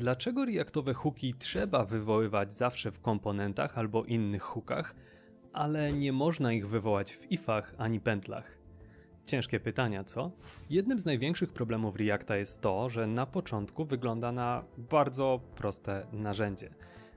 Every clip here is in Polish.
dlaczego reaktowe hooki trzeba wywoływać zawsze w komponentach albo innych hookach, ale nie można ich wywołać w ifach ani pętlach. Ciężkie pytania, co? Jednym z największych problemów Reacta jest to, że na początku wygląda na bardzo proste narzędzie.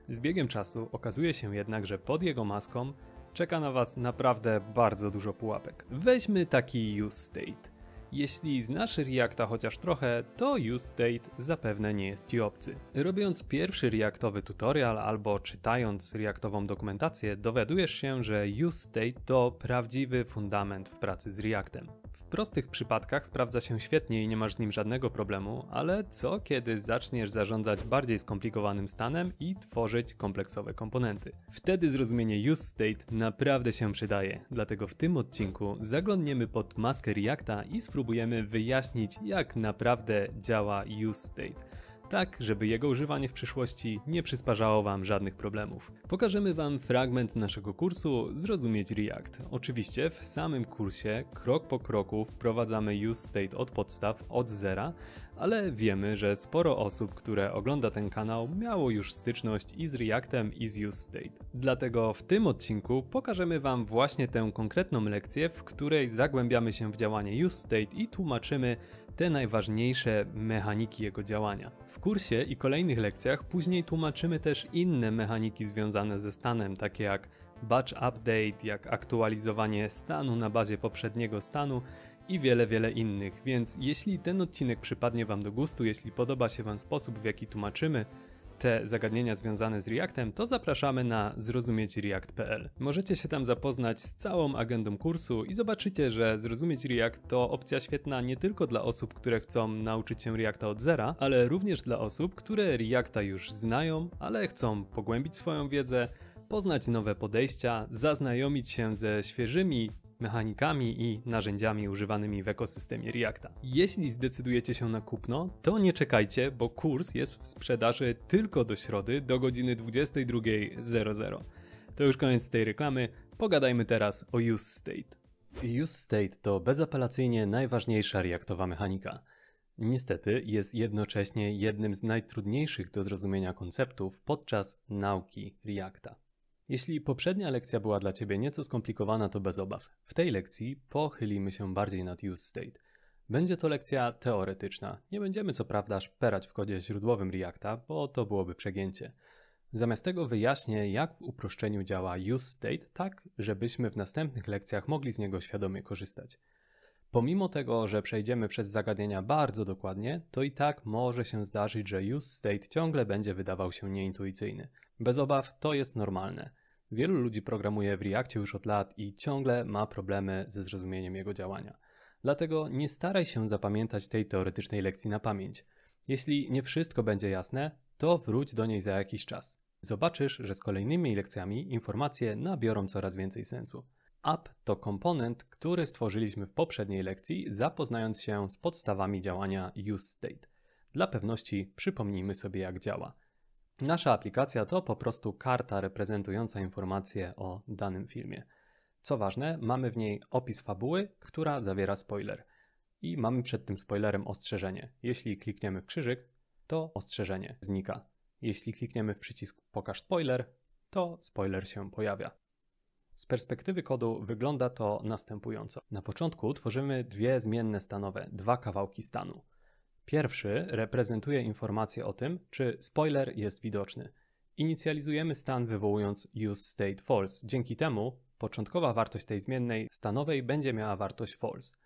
Z biegiem czasu okazuje się jednak, że pod jego maską czeka na Was naprawdę bardzo dużo pułapek. Weźmy taki use state. Jeśli znasz Reacta chociaż trochę, to useState zapewne nie jest Ci obcy. Robiąc pierwszy Reactowy tutorial albo czytając Reactową dokumentację, dowiadujesz się, że useState to prawdziwy fundament w pracy z Reactem. W prostych przypadkach sprawdza się świetnie i nie masz z nim żadnego problemu, ale co kiedy zaczniesz zarządzać bardziej skomplikowanym stanem i tworzyć kompleksowe komponenty? Wtedy zrozumienie use state naprawdę się przydaje, dlatego w tym odcinku zaglądniemy pod maskę Reacta i spróbujemy wyjaśnić jak naprawdę działa use state tak żeby jego używanie w przyszłości nie przysparzało Wam żadnych problemów. Pokażemy Wam fragment naszego kursu Zrozumieć React. Oczywiście w samym kursie krok po kroku wprowadzamy use state od podstaw, od zera, ale wiemy, że sporo osób, które ogląda ten kanał miało już styczność i z Reactem i z use state. Dlatego w tym odcinku pokażemy Wam właśnie tę konkretną lekcję, w której zagłębiamy się w działanie use state i tłumaczymy, te najważniejsze mechaniki jego działania. W kursie i kolejnych lekcjach później tłumaczymy też inne mechaniki związane ze stanem, takie jak batch update, jak aktualizowanie stanu na bazie poprzedniego stanu i wiele, wiele innych. Więc jeśli ten odcinek przypadnie Wam do gustu, jeśli podoba się Wam sposób, w jaki tłumaczymy te zagadnienia związane z Reactem, to zapraszamy na zrozumiećreact.pl. Możecie się tam zapoznać z całą agendą kursu i zobaczycie, że zrozumieć React to opcja świetna nie tylko dla osób, które chcą nauczyć się Reacta od zera, ale również dla osób, które Reacta już znają, ale chcą pogłębić swoją wiedzę, poznać nowe podejścia, zaznajomić się ze świeżymi mechanikami i narzędziami używanymi w ekosystemie Reacta. Jeśli zdecydujecie się na kupno, to nie czekajcie, bo kurs jest w sprzedaży tylko do środy do godziny 22.00. To już koniec tej reklamy, pogadajmy teraz o Use State. Use State to bezapelacyjnie najważniejsza reaktowa mechanika. Niestety jest jednocześnie jednym z najtrudniejszych do zrozumienia konceptów podczas nauki Reacta. Jeśli poprzednia lekcja była dla Ciebie nieco skomplikowana, to bez obaw. W tej lekcji pochylimy się bardziej nad use state. Będzie to lekcja teoretyczna. Nie będziemy co prawda szperać w kodzie źródłowym Reacta, bo to byłoby przegięcie. Zamiast tego wyjaśnię, jak w uproszczeniu działa use state, tak żebyśmy w następnych lekcjach mogli z niego świadomie korzystać. Pomimo tego, że przejdziemy przez zagadnienia bardzo dokładnie, to i tak może się zdarzyć, że use state ciągle będzie wydawał się nieintuicyjny. Bez obaw, to jest normalne. Wielu ludzi programuje w Reactie już od lat i ciągle ma problemy ze zrozumieniem jego działania. Dlatego nie staraj się zapamiętać tej teoretycznej lekcji na pamięć. Jeśli nie wszystko będzie jasne, to wróć do niej za jakiś czas. Zobaczysz, że z kolejnymi lekcjami informacje nabiorą coraz więcej sensu. App to komponent, który stworzyliśmy w poprzedniej lekcji, zapoznając się z podstawami działania UseState. Dla pewności przypomnijmy sobie, jak działa. Nasza aplikacja to po prostu karta reprezentująca informacje o danym filmie. Co ważne, mamy w niej opis fabuły, która zawiera spoiler. I mamy przed tym spoilerem ostrzeżenie. Jeśli klikniemy w krzyżyk, to ostrzeżenie znika. Jeśli klikniemy w przycisk Pokaż spoiler, to spoiler się pojawia. Z perspektywy kodu wygląda to następująco. Na początku tworzymy dwie zmienne stanowe, dwa kawałki stanu. Pierwszy reprezentuje informację o tym, czy spoiler jest widoczny. Inicjalizujemy stan wywołując useStateFalse. false. Dzięki temu początkowa wartość tej zmiennej stanowej będzie miała wartość false.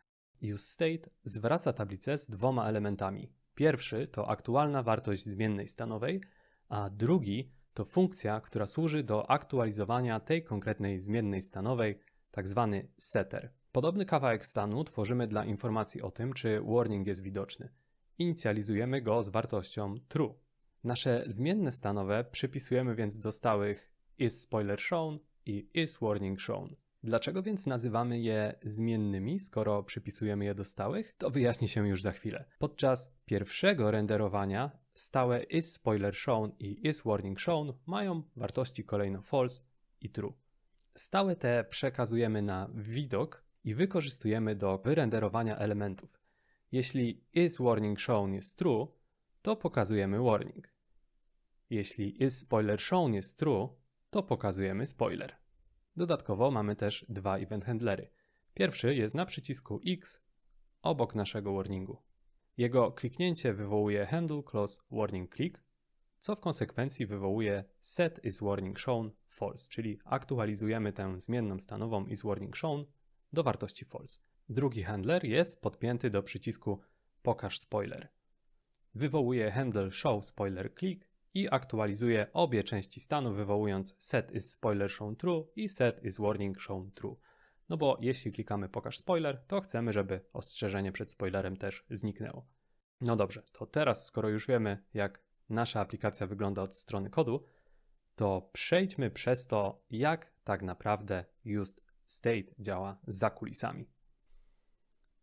useState zwraca tablicę z dwoma elementami. Pierwszy to aktualna wartość zmiennej stanowej, a drugi to funkcja, która służy do aktualizowania tej konkretnej zmiennej stanowej, tzw. Tak setter. Podobny kawałek stanu tworzymy dla informacji o tym, czy warning jest widoczny inicjalizujemy go z wartością true. Nasze zmienne stanowe przypisujemy więc do stałych is spoiler shown i is warning shown. Dlaczego więc nazywamy je zmiennymi, skoro przypisujemy je do stałych? To wyjaśni się już za chwilę. Podczas pierwszego renderowania stałe is spoiler shown i is warning shown mają wartości kolejno false i true. Stałe te przekazujemy na widok i wykorzystujemy do wyrenderowania elementów. Jeśli is warning shown jest true, to pokazujemy warning. Jeśli is spoiler shown jest true, to pokazujemy spoiler. Dodatkowo mamy też dwa event handlery. Pierwszy jest na przycisku X obok naszego warningu. Jego kliknięcie wywołuje handle close warning click, co w konsekwencji wywołuje set is warning shown false, czyli aktualizujemy tę zmienną stanową is warning shown do wartości false. Drugi handler jest podpięty do przycisku Pokaż spoiler. Wywołuje handle show spoiler click i aktualizuje obie części stanu wywołując set is spoiler shown true i set is warning shown true. No bo jeśli klikamy pokaż spoiler, to chcemy, żeby ostrzeżenie przed spoilerem też zniknęło. No dobrze, to teraz skoro już wiemy jak nasza aplikacja wygląda od strony kodu, to przejdźmy przez to, jak tak naprawdę Just state działa za kulisami.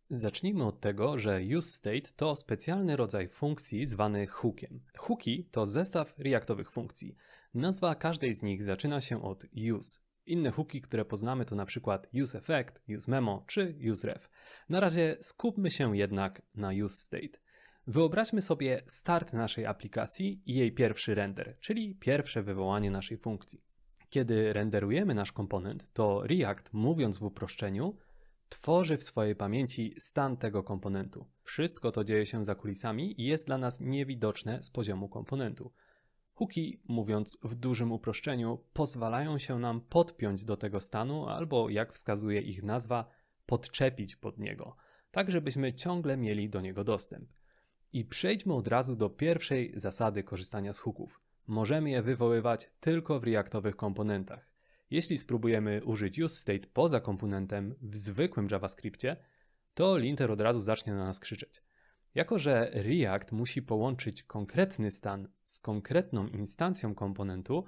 Zacznijmy od tego, że useState to specjalny rodzaj funkcji zwany hookiem. Hooki to zestaw reaktowych funkcji. Nazwa każdej z nich zaczyna się od use. Inne hooki, które poznamy to np. useEffect, useMemo czy useRef. Na razie skupmy się jednak na useState. Wyobraźmy sobie start naszej aplikacji i jej pierwszy render, czyli pierwsze wywołanie naszej funkcji. Kiedy renderujemy nasz komponent, to React, mówiąc w uproszczeniu, tworzy w swojej pamięci stan tego komponentu. Wszystko to dzieje się za kulisami i jest dla nas niewidoczne z poziomu komponentu. Huki, mówiąc w dużym uproszczeniu, pozwalają się nam podpiąć do tego stanu albo, jak wskazuje ich nazwa, podczepić pod niego, tak żebyśmy ciągle mieli do niego dostęp. I przejdźmy od razu do pierwszej zasady korzystania z hooków. Możemy je wywoływać tylko w reaktowych komponentach. Jeśli spróbujemy użyć useState poza komponentem w zwykłym JavaScriptie, to linter od razu zacznie na nas krzyczeć. Jako, że React musi połączyć konkretny stan z konkretną instancją komponentu,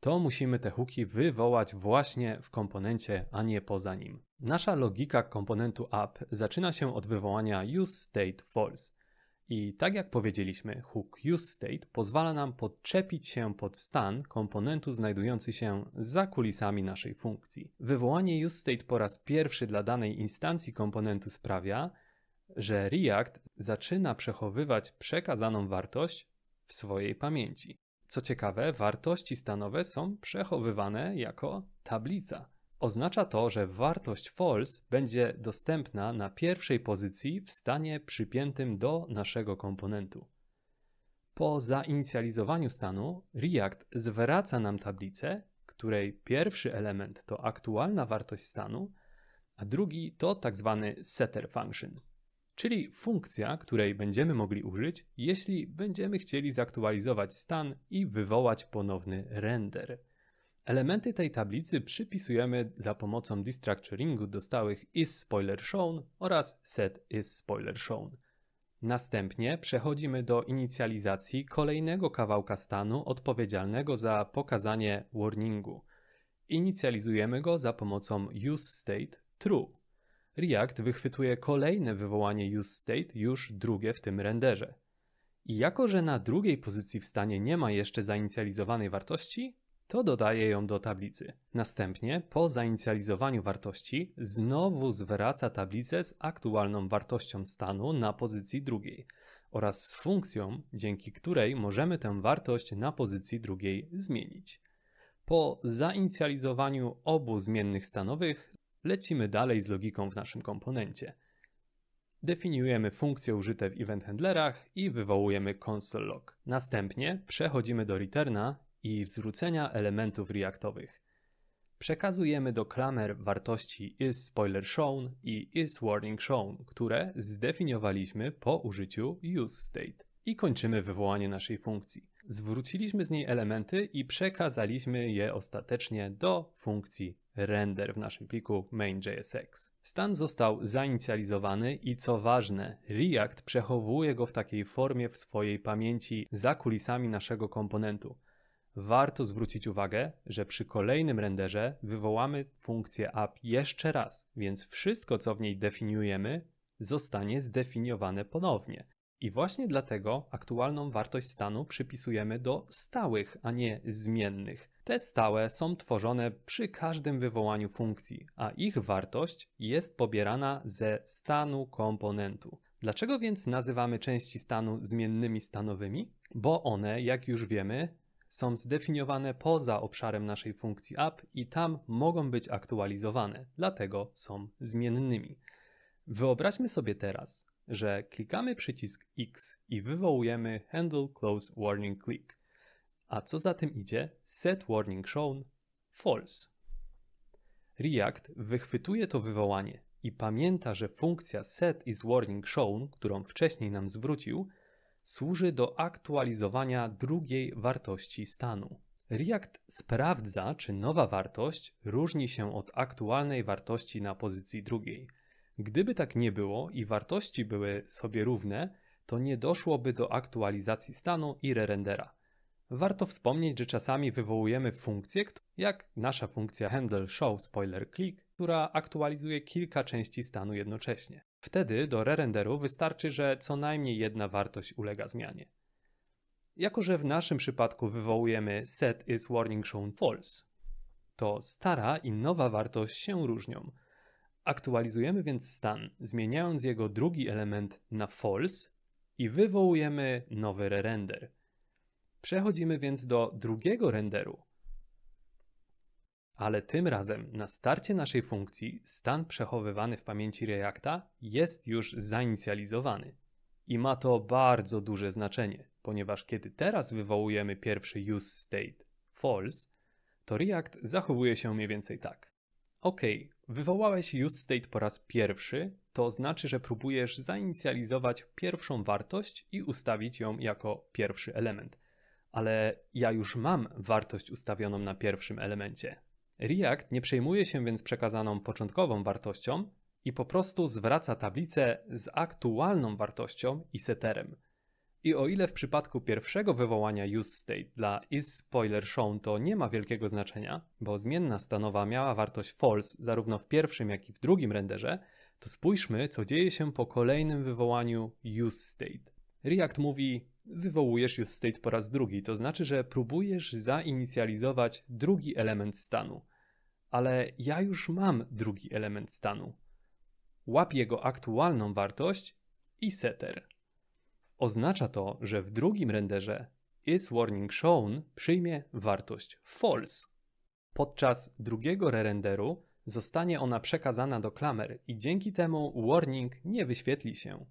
to musimy te hooki wywołać właśnie w komponencie, a nie poza nim. Nasza logika komponentu app zaczyna się od wywołania useState false. I tak jak powiedzieliśmy, hook useState pozwala nam podczepić się pod stan komponentu znajdujący się za kulisami naszej funkcji. Wywołanie useState po raz pierwszy dla danej instancji komponentu sprawia, że React zaczyna przechowywać przekazaną wartość w swojej pamięci. Co ciekawe, wartości stanowe są przechowywane jako tablica. Oznacza to, że wartość false będzie dostępna na pierwszej pozycji w stanie przypiętym do naszego komponentu. Po zainicjalizowaniu stanu React zwraca nam tablicę, której pierwszy element to aktualna wartość stanu, a drugi to tak zwany setter function, czyli funkcja, której będziemy mogli użyć, jeśli będziemy chcieli zaktualizować stan i wywołać ponowny render. Elementy tej tablicy przypisujemy za pomocą destructuringu do stałych is spoiler shown oraz set is spoiler shown. Następnie przechodzimy do inicjalizacji kolejnego kawałka stanu odpowiedzialnego za pokazanie warningu. Inicjalizujemy go za pomocą useState true. React wychwytuje kolejne wywołanie useState, już drugie w tym renderze. I jako, że na drugiej pozycji w stanie nie ma jeszcze zainicjalizowanej wartości, to dodaje ją do tablicy. Następnie, po zainicjalizowaniu wartości, znowu zwraca tablicę z aktualną wartością stanu na pozycji drugiej oraz z funkcją, dzięki której możemy tę wartość na pozycji drugiej zmienić. Po zainicjalizowaniu obu zmiennych stanowych lecimy dalej z logiką w naszym komponencie. Definiujemy funkcje użyte w event handlerach i wywołujemy console log. Następnie przechodzimy do returna i zwrócenia elementów Reactowych. Przekazujemy do klamer wartości isSpoilerShown i isWarningShown, które zdefiniowaliśmy po użyciu useState i kończymy wywołanie naszej funkcji. Zwróciliśmy z niej elementy i przekazaliśmy je ostatecznie do funkcji render w naszym pliku main.jsx. Stan został zainicjalizowany i co ważne, React przechowuje go w takiej formie w swojej pamięci za kulisami naszego komponentu warto zwrócić uwagę, że przy kolejnym renderze wywołamy funkcję app jeszcze raz, więc wszystko co w niej definiujemy zostanie zdefiniowane ponownie. I właśnie dlatego aktualną wartość stanu przypisujemy do stałych, a nie zmiennych. Te stałe są tworzone przy każdym wywołaniu funkcji, a ich wartość jest pobierana ze stanu komponentu. Dlaczego więc nazywamy części stanu zmiennymi stanowymi? Bo one, jak już wiemy, są zdefiniowane poza obszarem naszej funkcji app i tam mogą być aktualizowane, dlatego są zmiennymi. Wyobraźmy sobie teraz, że klikamy przycisk X i wywołujemy handle close warning click. A co za tym idzie? Set warning shown false. React wychwytuje to wywołanie i pamięta, że funkcja set is warning shown, którą wcześniej nam zwrócił, służy do aktualizowania drugiej wartości stanu. React sprawdza, czy nowa wartość różni się od aktualnej wartości na pozycji drugiej. Gdyby tak nie było i wartości były sobie równe, to nie doszłoby do aktualizacji stanu i re-rendera. Warto wspomnieć, że czasami wywołujemy funkcje, jak nasza funkcja handle show spoiler click, która aktualizuje kilka części stanu jednocześnie. Wtedy do re-renderu wystarczy, że co najmniej jedna wartość ulega zmianie. Jako, że w naszym przypadku wywołujemy set is warning shown false, to stara i nowa wartość się różnią. Aktualizujemy więc stan, zmieniając jego drugi element na false i wywołujemy nowy re-render. Przechodzimy więc do drugiego renderu, ale tym razem na starcie naszej funkcji stan przechowywany w pamięci Reacta jest już zainicjalizowany. I ma to bardzo duże znaczenie, ponieważ kiedy teraz wywołujemy pierwszy use state false, to React zachowuje się mniej więcej tak. OK, wywołałeś use state po raz pierwszy, to znaczy, że próbujesz zainicjalizować pierwszą wartość i ustawić ją jako pierwszy element. Ale ja już mam wartość ustawioną na pierwszym elemencie, React nie przejmuje się więc przekazaną początkową wartością i po prostu zwraca tablicę z aktualną wartością i seterem. I o ile w przypadku pierwszego wywołania useState dla isSpoilerShown to nie ma wielkiego znaczenia, bo zmienna stanowa miała wartość false zarówno w pierwszym, jak i w drugim renderze, to spójrzmy, co dzieje się po kolejnym wywołaniu useState. React mówi, wywołujesz useState po raz drugi, to znaczy, że próbujesz zainicjalizować drugi element stanu ale ja już mam drugi element stanu. Łap jego aktualną wartość i setter. Oznacza to, że w drugim renderze is warning shown przyjmie wartość false. Podczas drugiego re-renderu zostanie ona przekazana do klamer i dzięki temu warning nie wyświetli się.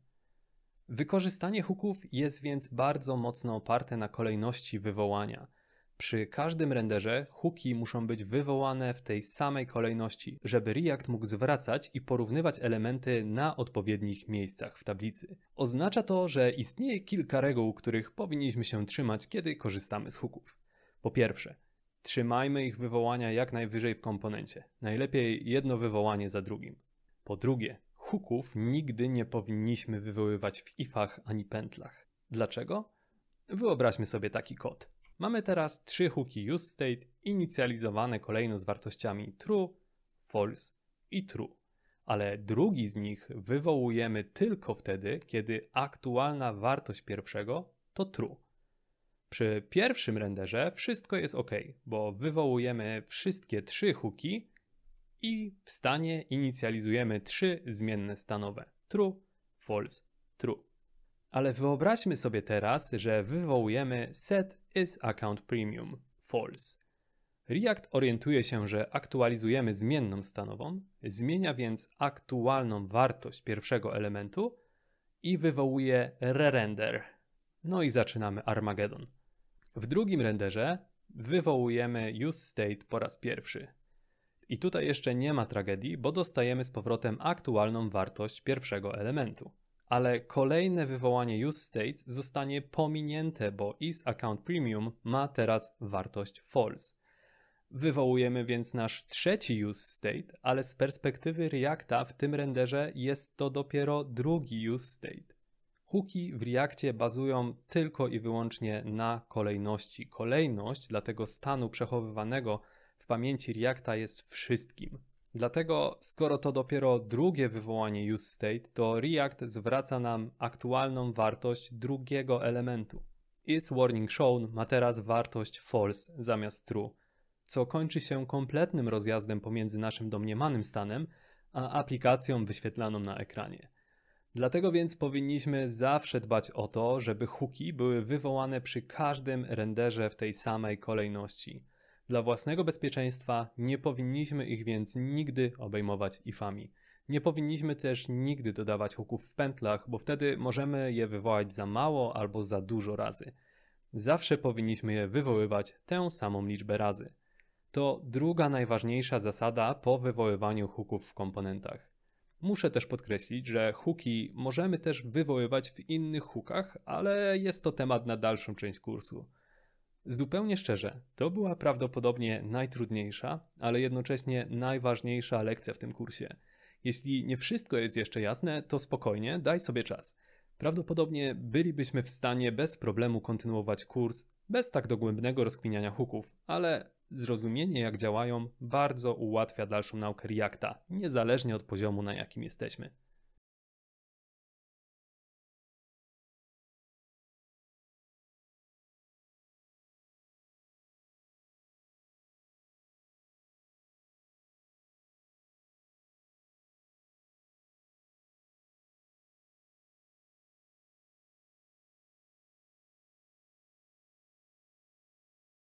Wykorzystanie hooków jest więc bardzo mocno oparte na kolejności wywołania – przy każdym renderze hooki muszą być wywołane w tej samej kolejności, żeby React mógł zwracać i porównywać elementy na odpowiednich miejscach w tablicy. Oznacza to, że istnieje kilka reguł, których powinniśmy się trzymać, kiedy korzystamy z hooków. Po pierwsze, trzymajmy ich wywołania jak najwyżej w komponencie, najlepiej jedno wywołanie za drugim. Po drugie, hooków nigdy nie powinniśmy wywoływać w ifach ani pętlach. Dlaczego? Wyobraźmy sobie taki kod. Mamy teraz trzy hooki useState inicjalizowane kolejno z wartościami true, false i true, ale drugi z nich wywołujemy tylko wtedy, kiedy aktualna wartość pierwszego to true. Przy pierwszym renderze wszystko jest ok, bo wywołujemy wszystkie trzy hooki i w stanie inicjalizujemy trzy zmienne stanowe true, false, true. Ale wyobraźmy sobie teraz, że wywołujemy set is account premium false. React orientuje się, że aktualizujemy zmienną stanową, zmienia więc aktualną wartość pierwszego elementu i wywołuje re-render. No i zaczynamy Armageddon. W drugim renderze wywołujemy useState po raz pierwszy. I tutaj jeszcze nie ma tragedii, bo dostajemy z powrotem aktualną wartość pierwszego elementu ale kolejne wywołanie useState zostanie pominięte, bo isAccountPremium Premium ma teraz wartość false. Wywołujemy więc nasz trzeci useState, ale z perspektywy Reacta w tym renderze jest to dopiero drugi useState. Hooki w Reactie bazują tylko i wyłącznie na kolejności. Kolejność dlatego stanu przechowywanego w pamięci Reacta jest wszystkim. Dlatego, skoro to dopiero drugie wywołanie use state, to React zwraca nam aktualną wartość drugiego elementu. IsWarningShown ma teraz wartość false zamiast true, co kończy się kompletnym rozjazdem pomiędzy naszym domniemanym stanem a aplikacją wyświetlaną na ekranie. Dlatego więc powinniśmy zawsze dbać o to, żeby hooki były wywołane przy każdym renderze w tej samej kolejności. Dla własnego bezpieczeństwa nie powinniśmy ich więc nigdy obejmować ifami. Nie powinniśmy też nigdy dodawać hooków w pętlach, bo wtedy możemy je wywołać za mało albo za dużo razy. Zawsze powinniśmy je wywoływać tę samą liczbę razy. To druga najważniejsza zasada po wywoływaniu hooków w komponentach. Muszę też podkreślić, że hooki możemy też wywoływać w innych hookach, ale jest to temat na dalszą część kursu. Zupełnie szczerze, to była prawdopodobnie najtrudniejsza, ale jednocześnie najważniejsza lekcja w tym kursie. Jeśli nie wszystko jest jeszcze jasne, to spokojnie, daj sobie czas. Prawdopodobnie bylibyśmy w stanie bez problemu kontynuować kurs, bez tak dogłębnego rozkminiania huków, ale zrozumienie jak działają bardzo ułatwia dalszą naukę Reacta, niezależnie od poziomu na jakim jesteśmy.